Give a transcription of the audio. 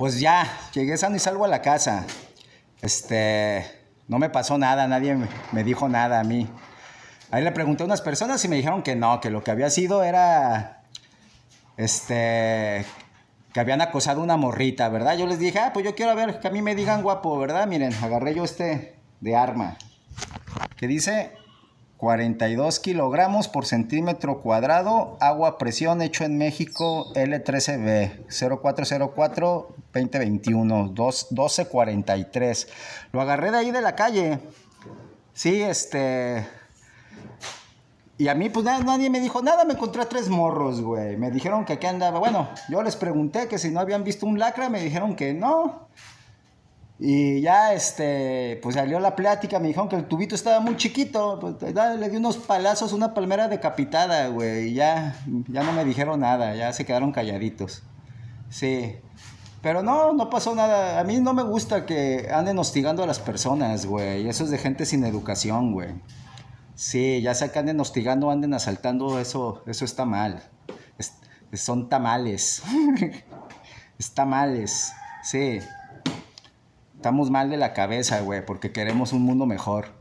pues ya, llegué sano y salvo a la casa. Este, no me pasó nada, nadie me dijo nada a mí. Ahí le pregunté a unas personas y me dijeron que no, que lo que había sido era, este, que habían acosado una morrita, ¿verdad? Yo les dije, ah, pues yo quiero ver que a mí me digan guapo, ¿verdad? Miren, agarré yo este de arma. Que dice 42 kilogramos por centímetro cuadrado, agua presión hecho en México L13B 0404-2021, 1243. Lo agarré de ahí de la calle. Sí, este... Y a mí, pues nadie me dijo nada, me encontré tres morros, güey. Me dijeron que aquí andaba. Bueno, yo les pregunté que si no habían visto un lacra, me dijeron que no. Y ya, este, pues salió la plática, me dijeron que el tubito estaba muy chiquito, pues, le di unos palazos, una palmera decapitada, güey, y ya, ya no me dijeron nada, ya se quedaron calladitos. Sí, pero no, no pasó nada, a mí no me gusta que anden hostigando a las personas, güey, eso es de gente sin educación, güey. Sí, ya sea que anden hostigando, anden asaltando, eso, eso está mal. son tamales. es tamales, sí. Estamos mal de la cabeza, güey, porque queremos un mundo mejor.